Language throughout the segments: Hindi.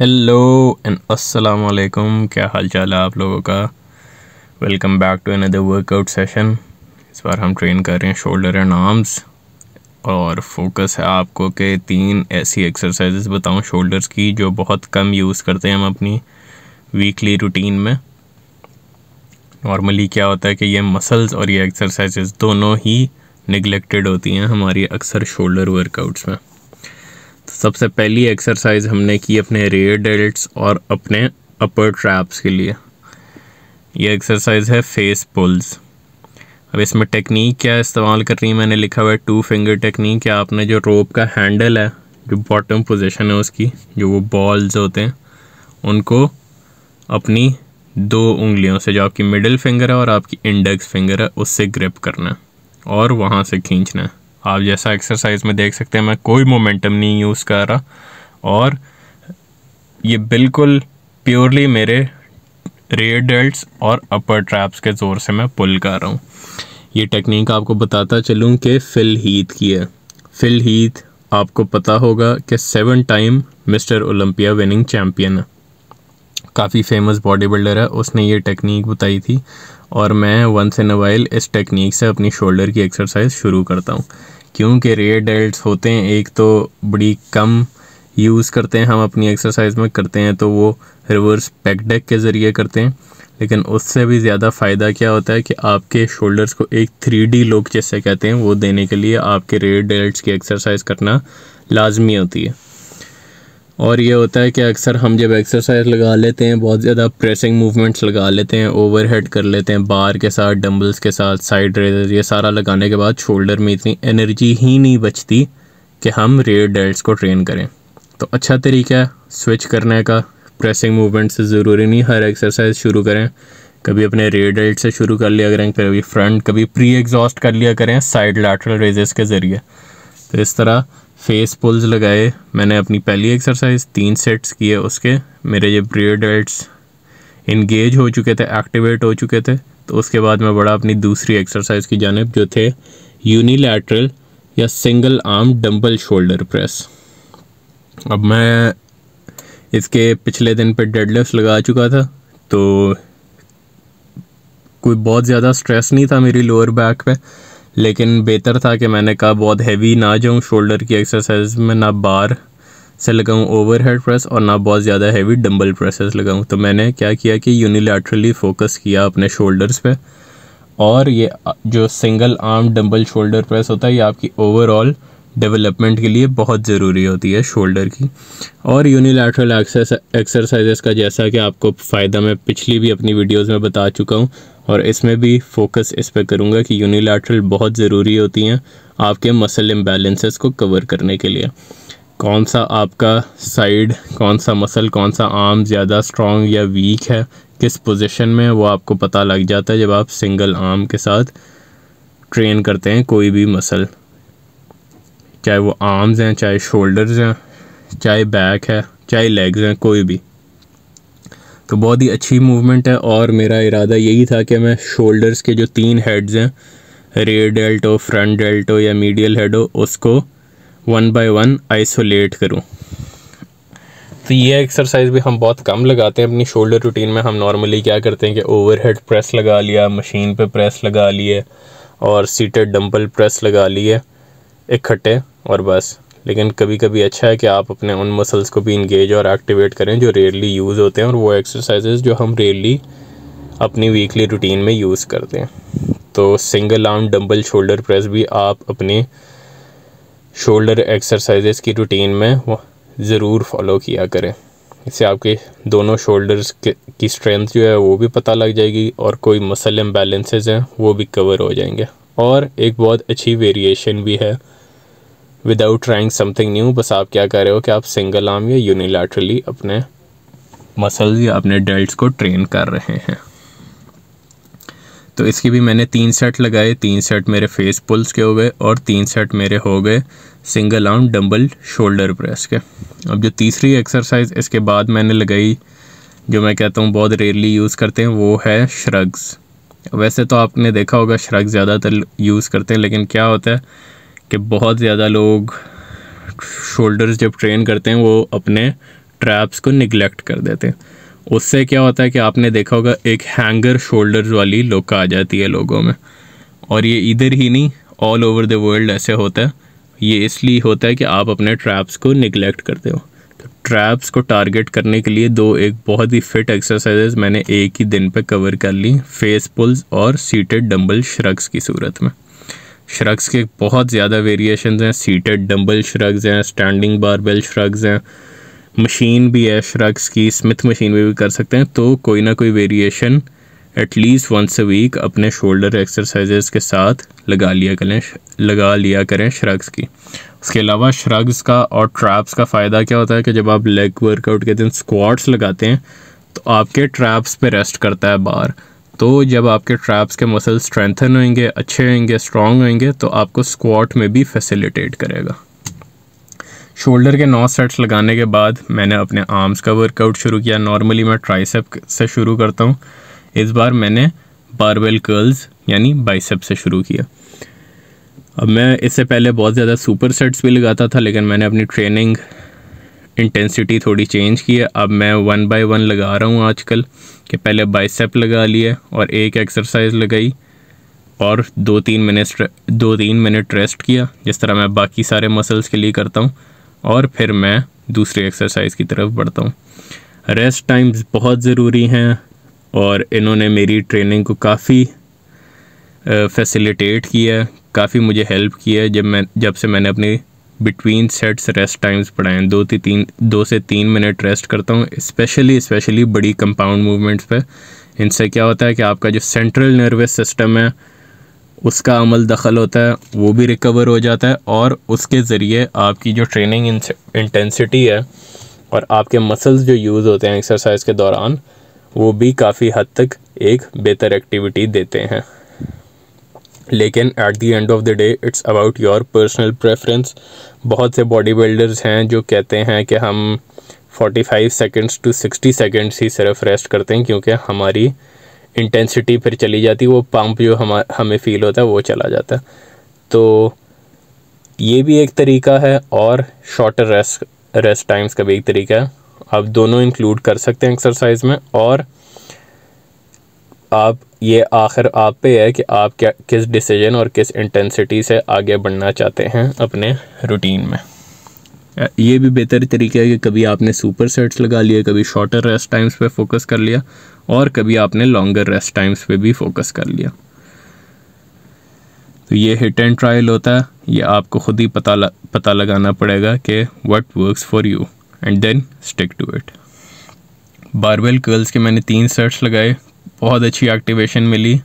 हेलो एंड अस्सलाम वालेकुम क्या हाल चाल है आप लोगों का welcome back to another workout session इस बार हम ट्रेन कर रहे हैं शोल्डर एंड आर्म्स और फोकस है आपको कि तीन ऐसी एक्सरसाइजेस बताऊं शोल्डर्स की जो बहुत कम यूज़ करते हैं हम अपनी वीकली रूटीन में नॉर्मली क्या होता है कि ये मसल्स और ये एक्सरसाइजेस दोनों ही निगलेक्टेड होती हैं हमारी अक्सर शोल्डर वर्कआउट्स में सबसे पहली एक्सरसाइज हमने की अपने रेयर डेल्ट्स और अपने अपर ट्रैप्स के लिए ये एक्सरसाइज है फेस पुल्स अब इसमें टेक्निक क्या इस्तेमाल कर रही है मैंने लिखा हुआ है टू फिंगर टेक्निक या आपने जो रोप का हैंडल है जो बॉटम पोजिशन है उसकी जो वो बॉल्स होते हैं उनको अपनी दो उंगलियों से जो आपकी मिडिल फिंगर है और आपकी इंडेक्स फिंगर है उससे ग्रिप करना है और वहाँ से खींचना है आप जैसा एक्सरसाइज में देख सकते हैं मैं कोई मोमेंटम नहीं यूज़ कर रहा और ये बिल्कुल प्योरली मेरे रेयर डेल्ट्स और अपर ट्रैप्स के ज़ोर से मैं पुल कर रहा हूँ ये टेक्निक आपको बताता चलूँ कि फिल हीथ की है फिल हीथ आपको पता होगा कि seven time Mister Olympia winning champion है काफ़ी फेमस बॉडी बिल्डर है उसने ये टेक्निक बताई थी और मैं वंस इन अ वाइल इस टेक्निक से अपनी शोल्डर की एक्सरसाइज शुरू करता हूँ क्योंकि रेयर डेल्ट होते हैं एक तो बड़ी कम यूज़ करते हैं हम अपनी एक्सरसाइज में करते हैं तो वो रिवर्स पैकडेक के ज़रिए करते हैं लेकिन उससे भी ज़्यादा फ़ायदा क्या होता है कि आपके शोल्डर्स को एक थ्री डी लुक जैसे कहते हैं वो देने के लिए आपके रेयर डेल्ट की एक्सरसाइज करना लाजमी होती है और ये होता है कि अक्सर हम जब एक्सरसाइज लगा लेते हैं बहुत ज़्यादा प्रेसिंग मूवमेंट्स लगा लेते हैं ओवरहेड कर लेते हैं बार के साथ डम्बल्स के साथ साइड रेजर ये सारा लगाने के बाद शोल्डर में इतनी एनर्जी ही नहीं बचती कि हम रेयर डेल्ट को ट्रेन करें तो अच्छा तरीका है स्विच करने का प्रेसिंग मूवमेंट से ज़रूरी नहीं हर एक्सरसाइज शुरू करें कभी अपने रेयर डेल्ट से शुरू कर लिया करें कभी फ्रंट कभी प्री एग्जॉस्ट कर लिया करें साइड लैटरल रेजेस के ज़रिए तो इस तरह फेस पुल्स लगाए मैंने अपनी पहली एक्सरसाइज तीन सेट्स किए उसके मेरे ये ब्रेड एड्स इंगेज हो चुके थे एक्टिवेट हो चुके थे तो उसके बाद मैं बड़ा अपनी दूसरी एक्सरसाइज की जानब जो थे यूनिलैटरल या single arm dumbbell shoulder press अब मैं इसके पिछले दिन पे डेडलिफ्ट लगा चुका था तो कोई बहुत ज़्यादा स्ट्रेस नहीं था मेरी लोअर बैक पे लेकिन बेहतर था कि मैंने कहा बहुत हैवी ना जाऊँ शोल्डर की एक्सरसाइज में ना बार से लगाऊँ ओवर हेड प्रेस और ना बहुत ज़्यादा हैवी डम्बल प्रेसेस लगाऊँ तो मैंने क्या किया कि यूनिलैटरली फोकस किया अपने शोल्डर्स पे और ये जो single arm dumbbell shoulder press होता है ये आपकी ओवरऑल डेवलपमेंट के लिए बहुत ज़रूरी होती है शोल्डर की और यूनिलैटरल एक्सरसाइजेस का जैसा कि आपको फ़ायदा मैं पिछली भी अपनी वीडियोज़ में बता चुका हूँ और इसमें भी फोकस इस पर करूँगा कि यूनिलैटरल बहुत ज़रूरी होती हैं आपके मसल इम्बेलेंसेस को कवर करने के लिए कौन सा आपका साइड कौन सा मसल कौन सा आर्म ज़्यादा स्ट्रॉन्ग या वीक है किस पोजीशन में वो आपको पता लग जाता है जब आप सिंगल आर्म के साथ ट्रेन करते हैं कोई भी मसल चाहे वो आर्म्स हैं चाहे शोल्डर्स हैं चाहे बैक है चाहे लेग्स हैं कोई भी तो बहुत ही अच्छी मूवमेंट है और मेरा इरादा यही था कि मैं शोल्डर्स के जो तीन हेड्स हैं रेयर डेल्ट हो फ्रंट डेल्ट हो या मीडियल हेड हो उसको वन बाय वन आइसोलेट करूं तो ये एक्सरसाइज भी हम बहुत कम लगाते हैं अपनी शोल्डर रूटीन में हम नॉर्मली क्या करते हैं कि ओवरहेड प्रेस लगा लिया मशीन पे प्रेस लगा लिए और सीटेड डंबल प्रेस लगा लिए इकट्ठे और बस लेकिन कभी कभी अच्छा है कि आप अपने उन मसल्स को भी इंगेज और एक्टिवेट करें जो रेयरली यूज़ होते हैं और वो एक्सरसाइजेज जो हम रेयरली अपनी वीकली रूटीन में यूज़ करते हैं तो single arm dumbbell shoulder press भी आप अपने शोल्डर एक्सरसाइजेज की रूटीन में ज़रूर फॉलो किया करें इससे आपके दोनों शोल्डर्स की स्ट्रेंथ जो है वो भी पता लग जाएगी और कोई मसल इम्बेलेंसेज हैं वो भी कवर हो जाएंगे और एक बहुत अच्छी वेरिएशन भी है without trying something new bus आप क्या कर रहे हो कि आप सिंगल आर्म या यूनिलैटरली अपने मसल्स या अपने डेल्ट को ट्रेन कर रहे हैं तो इसकी भी मैंने तीन सेट लगाए तीन सेट मेरे फेस पुल्स के हो गए और तीन सेट मेरे हो गए single arm dumbbell shoulder press के अब जो तीसरी एक्सरसाइज इसके बाद मैंने लगाई जो मैं कहता हूँ बहुत रेयरली यूज़ करते हैं वो है श्रग्स वैसे तो आपने देखा होगा श्रग ज़्यादातर यूज़ करते हैं लेकिन क्या होता है कि बहुत ज़्यादा लोग शोल्डर्स जब ट्रेन करते हैं वो अपने ट्रैप्स को निगलेक्ट कर देते हैं उससे क्या होता है कि आपने देखा होगा एक हैंगर शोल्डर्स वाली लुक आ जाती है लोगों में और ये इधर ही नहीं ऑल ओवर द वर्ल्ड ऐसे होता है ये इसलिए होता है कि आप अपने ट्रैप्स को निगलेक्ट करते हो तो ट्रैप्स को टारगेट करने के लिए दो एक बहुत ही फिट एक्सरसाइजेज मैंने एक ही दिन पर कवर कर ली फेस पुल्स और सीटेड डंबल श्रग्स की सूरत में श्रग्स के बहुत ज़्यादा वेरिएशन हैं सीटेड डम्बल श्रग्स हैं स्टैंडिंग बारबेल श्रग्स हैं मशीन भी है श्रग्स की स्मिथ मशीन भी, भी कर सकते हैं तो कोई ना कोई variation at least once a week अपने शोल्डर एक्सरसाइज के साथ लगा लिया करें लगा लिया करें श्रग्स की उसके अलावा श्रग्स का और ट्रैप्स का फ़ायदा क्या होता है कि जब आप लेग वर्कआउट के दिन स्क्वाट्स लगाते हैं तो आपके ट्रैप्स पे रेस्ट करता है बार तो जब आपके ट्रैप्स के मसल स्ट्रेंथन होंगे अच्छे होंगे स्ट्रॉन्ग होंगे तो आपको स्क्वाट में भी फैसिलिटेट करेगा शोल्डर के नौ सेट्स लगाने के बाद मैंने अपने आर्म्स का वर्कआउट शुरू किया नॉर्मली मैं ट्राइसेप से शुरू करता हूँ इस बार मैंने बारबेल कर्ल्स यानी बाइसेप से शुरू किया अब मैं इससे पहले बहुत ज़्यादा सुपर सेट्स भी लगाता था लेकिन मैंने अपनी ट्रेनिंग इंटेंसिटी थोड़ी चेंज की है अब मैं वन बाय वन लगा रहा हूँ आजकल कि पहले बाइसेप लगा लिया और एक एक्सरसाइज लगाई और दो तीन मिनट दो तीन मिनट रेस्ट किया जिस तरह मैं बाकी सारे मसल्स के लिए करता हूँ और फिर मैं दूसरी एक्सरसाइज की तरफ बढ़ता हूँ रेस्ट टाइम्स बहुत ज़रूरी हैं और इन्होंने मेरी ट्रेनिंग को काफ़ी फैसिलिटेट किया काफ़ी मुझे हेल्प किया जब मैं जब से मैंने अपनी बिटवीन सेट्स रेस्ट टाइम्स बढ़ाएं दो ती तीन दो से तीन मिनट रेस्ट करता हूँ स्पेशली स्पेशली बड़ी कंपाउंड मूवमेंट्स पे इनसे क्या होता है कि आपका जो सेंट्रल नर्वस सिस्टम है उसका अमल दखल होता है वो भी रिकवर हो जाता है और उसके ज़रिए आपकी जो ट्रेनिंग इंटेंसिटी है और आपके मसल्स जो यूज़ होते हैं एक्सरसाइज के दौरान वो भी काफ़ी हद तक एक बेहतर एक्टिविटी देते हैं लेकिन at the end of the day it's about your personal preference बहुत से बॉडी बिल्डर्स हैं जो कहते हैं कि हम 45 सेकंड्स टू 60 सेकंड्स ही सिर्फ रेस्ट करते हैं क्योंकि हमारी इंटेंसिटी फिर चली जाती है वो पंप जो हम हमें फ़ील होता है वो चला जाता है तो ये भी एक तरीका है और शॉर्टर रेस्ट रेस्ट टाइम्स का भी एक तरीका है आप दोनों इंक्लूड कर सकते हैं एक्सरसाइज में और आप ये आखिर आप पे है कि आप क्या किस डिसीजन और किस इंटेंसिटी से आगे बढ़ना चाहते हैं अपने रूटीन में ये भी बेहतर तरीका है कि कभी आपने सुपर सेट्स लगा लिए कभी शॉर्टर रेस्ट टाइम्स पे फोकस कर लिया और कभी आपने लॉन्गर रेस्ट टाइम्स पे भी फोकस कर लिया तो ये हिट एंड ट्रायल होता है ये आपको खुद ही पता ल, पता लगाना पड़ेगा कि what works for you and then stick to it barbell curls के मैंने तीन सेट्स लगाए बहुत अच्छी एक्टिवेशन मिली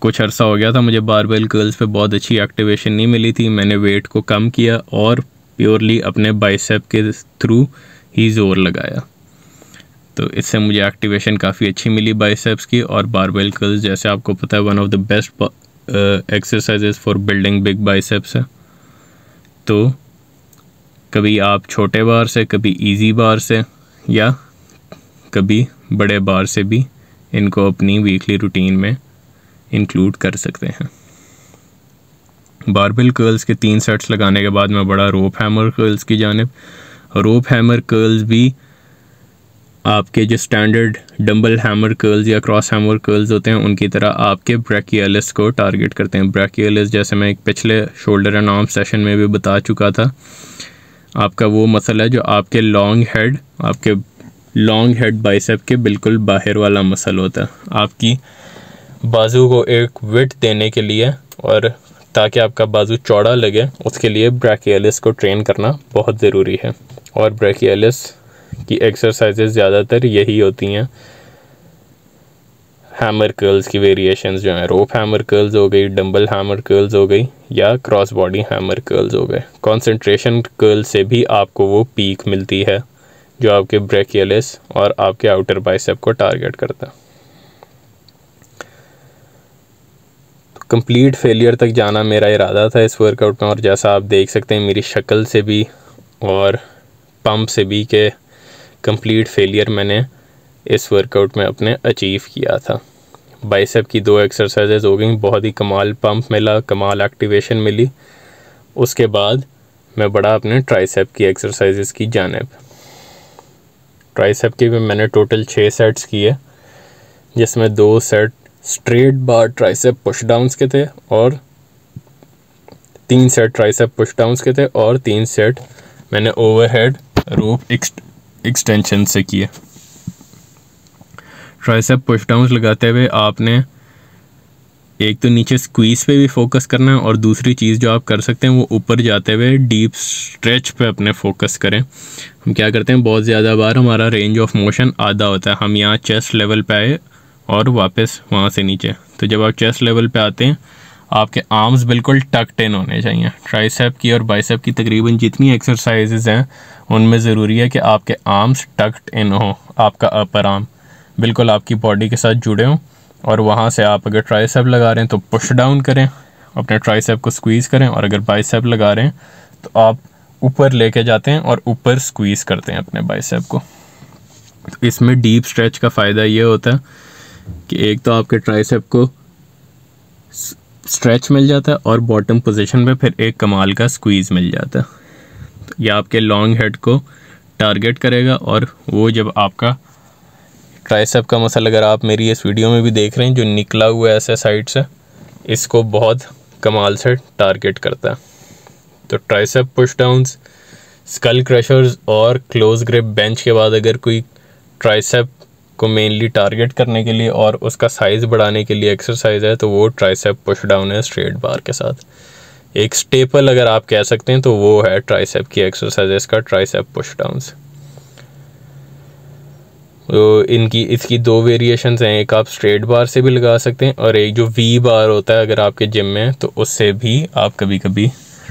कुछ अर्सा हो गया था मुझे बारबेल गर्ल्स पे बहुत अच्छी एक्टिवेशन नहीं मिली थी मैंने वेट को कम किया और प्योरली अपने बाइसेप के थ्रू ही ज़ोर लगाया तो इससे मुझे एक्टिवेशन काफ़ी अच्छी मिली बाइसेप्स की और बारबेल कर्ल्स जैसे आपको पता है one of the best exercises for building big biceps है तो कभी आप छोटे बार से कभी इजी बार से या कभी बड़े बार से भी इनको अपनी वीकली रूटीन में इंक्लूड कर सकते हैं बारबल कर्ल्स के तीन सेट्स लगाने के बाद मैं बड़ा रोप हैमर कर्ल्स की जानब रोप हैमर कर्ल्स भी आपके जो स्टैंडर्ड डंबल हैमर कर्ल्स या क्रॉस हैमर कर्ल्स होते हैं उनकी तरह आपके ब्रैकियलिस को टारगेट करते हैं ब्रैकियलिस जैसे मैं एक पिछले शोल्डर एंड आर्म सेशन में भी बता चुका था आपका वो मसल है जो आपके लॉन्ग हेड आपके लॉन्ग हेड बाइसेप के बिल्कुल बाहर वाला मसल होता है आपकी बाजू को एक विट देने के लिए और ताकि आपका बाजू चौड़ा लगे उसके लिए ब्रैकियलिस को ट्रेन करना बहुत ज़रूरी है और ब्रैकियलिस की एक्सरसाइजेज ज़्यादातर यही होती हैं हैमर कर्ल्स की वेरिएशंस जो हैं रोप हैमर कर्ल्स हो गई डम्बल हैमर कर्ल्स हो गई या क्रॉस बॉडी हैमर कर्ल्स हो गए कंसंट्रेशन कर्ल से भी आपको वो पीक मिलती है जो आपके ब्रेकियलिस और आपके आउटर बाइसेप को टारगेट करता है कंप्लीट तो फेलियर तक जाना मेरा इरादा था इस वर्कआउट में और जैसा आप देख सकते हैं मेरी शक्ल से भी और पंप से भी के कंप्लीट फेलियर मैंने इस वर्कआउट में अपने अचीव किया था बाइसेप की दो एक्सरसाइजेज हो गई बहुत ही कमाल पंप मिला कमाल एक्टिवेशन मिली उसके बाद मैं बड़ा अपने ट्राइसेप की एक्सरसाइजेज की जानब ट्राइसेप के भी मैंने टोटल छः सेट्स किए जिसमें दो set straight bar tricep push downs के थे और तीन सेट ट्राइसेप पुश डाउंस के थे और तीन सेट मैंने ओवरहेड रोप एक्सटेंशन से किए ट्राइसेप पुश डाउंस लगाते हुए आपने एक तो नीचे स्क्वीज़ पे भी फोकस करना है और दूसरी चीज़ जो आप कर सकते हैं वो ऊपर जाते हुए डीप स्ट्रेच पे अपने फोकस करें हम क्या करते हैं बहुत ज़्यादा बार हमारा रेंज ऑफ मोशन आधा होता है हम यहाँ चेस्ट लेवल पे आए और वापस वहाँ से नीचे तो जब आप चेस्ट लेवल पे आते हैं आपके आर्म्स बिल्कुल टक्ट इन होने चाहिए ट्राइसेप की और बाइसेप की तकरीबन जितनी एक्सरसाइजेज हैं उनमें ज़रूरी है कि आपके आर्म्स टकट इन हों आपका अपर आर्म बिल्कुल आपकी बॉडी के साथ जुड़े हों और वहाँ से आप अगर ट्राइसेप लगा रहे हैं तो पुश डाउन करें अपने ट्राइसेप को स्क्वीज़ करें और अगर बाइसेप लगा रहे हैं तो आप ऊपर लेके जाते हैं और ऊपर स्क्वीज़ करते हैं अपने बाइसेप को तो इसमें डीप स्ट्रेच का फ़ायदा ये होता है कि एक तो आपके ट्राइसेप को स्ट्रेच मिल जाता है और बॉटम पोजिशन में फिर एक कमाल का स्क्वीज़ मिल जाता है तो यह आपके लॉन्ग हेड को टारगेट करेगा और वो जब आपका ट्राइसेप का मसल अगर आप मेरी इस वीडियो में भी देख रहे हैं जो निकला हुआ है ऐसे साइड से इसको बहुत कमाल से टारगेट करता है तो tricep push downs skull crushers और क्लोज ग्रिप बेंच के बाद अगर कोई ट्राइसेप को मेनली टारगेट करने के लिए और उसका साइज़ बढ़ाने के लिए एक्सरसाइज है तो वो ट्राइसेप पुश डाउन है स्ट्रेट बार के साथ एक स्टेपल अगर आप कह सकते हैं तो वो है ट्राइसेप की इसका ट्राई ट्राइसेप पुश डाउन्स तो इनकी इसकी दो वेरिएशन हैं एक आप स्ट्रेट बार से भी लगा सकते हैं और एक जो वी बार होता है अगर आपके जिम में तो उससे भी आप कभी कभी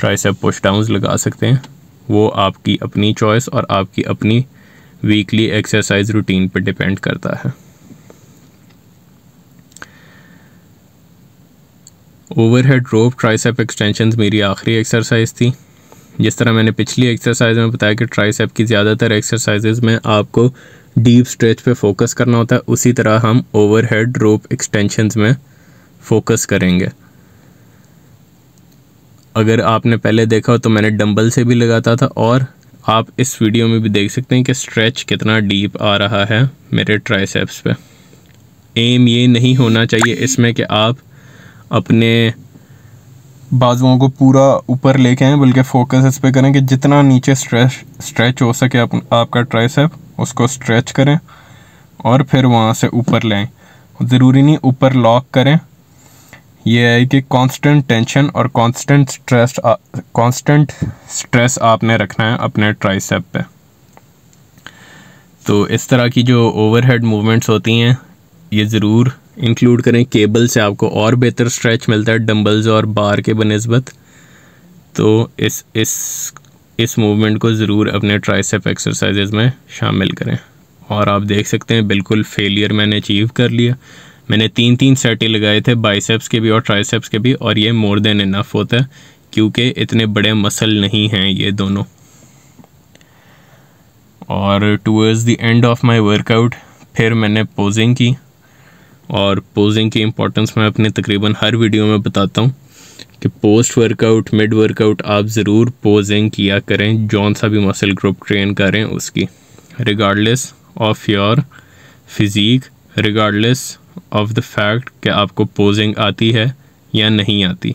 ट्राइसेप पुश डाउन्स लगा सकते हैं वो आपकी अपनी चॉइस और आपकी अपनी वीकली एक्सरसाइज रूटीन पर डिपेंड करता है ओवरहेड रोप ट्राइसेप एक्सटेंशन मेरी आखिरी एक्सरसाइज थी जिस तरह मैंने पिछली एक्सरसाइज में बताया कि ट्राइसेप की ज़्यादातर एक्सरसाइजेज में आपको डीप स्ट्रेच पे फोकस करना होता है उसी तरह हम ओवरहेड रोप एक्सटेंशंस में फोकस करेंगे अगर आपने पहले देखा हो तो मैंने डंबल से भी लगाता था और आप इस वीडियो में भी देख सकते हैं कि स्ट्रेच कितना डीप आ रहा है मेरे ट्राइसेप्स पे एम ये नहीं होना चाहिए इसमें कि आप अपने बाजुओं को पूरा ऊपर लेके आए बल्कि फोकस इस पर करें कि जितना नीचे स्ट्रेच स्ट्रेच हो सके आप, आपका ट्राइसेप उसको स्ट्रेच करें और फिर वहाँ से ऊपर लें ज़रूरी नहीं ऊपर लॉक करें यह है कि कांस्टेंट टेंशन और कांस्टेंट स्ट्रेस कांस्टेंट स्ट्रेस आपने रखना है अपने ट्राइसेप पे तो इस तरह की जो ओवरहेड मूवमेंट्स होती हैं ये ज़रूर इंक्लूड करें केबल से आपको और बेहतर स्ट्रेच मिलता है डम्बल्स और बार के बनस्बत तो इस इस इस मूवमेंट को ज़रूर अपने ट्राइसेप एक्सरसाइजेज में शामिल करें और आप देख सकते हैं बिल्कुल फेलियर मैंने अचीव कर लिया मैंने तीन तीन सेट लगाए थे बाइसेप्स के भी और ट्राइसेप्स के भी और ये मोर देन इनफ होता है क्योंकि इतने बड़े मसल नहीं हैं ये दोनों और towards the end of my workout फिर मैंने पोजिंग की और पोजिंग की इम्पोर्टेंस मैं अपने तकरीबन हर वीडियो में बताता हूँ कि पोस्ट वर्कआउट मिड वर्कआउट आप ज़रूर पोजिंग किया करें जौन सा भी मसल ग्रुप ट्रेन करें उसकी regardless of your physique regardless of the fact कि आपको पोजिंग आती है या नहीं आती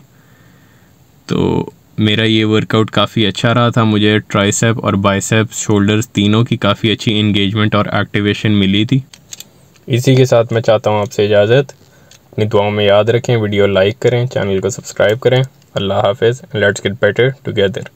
तो मेरा ये वर्कआउट काफ़ी अच्छा रहा था मुझे ट्राइसेप और बाइसेप शोल्डर्स तीनों की काफ़ी अच्छी इंगेजमेंट और एक्टिवेशन मिली थी इसी के साथ मैं चाहता हूँ आपसे इजाज़त अपनी दुआओं में याद रखें वीडियो लाइक करें चैनल को सब्सक्राइब करें अल्लाह हाफिज़ लेट्स गेट बेटर टुगेदर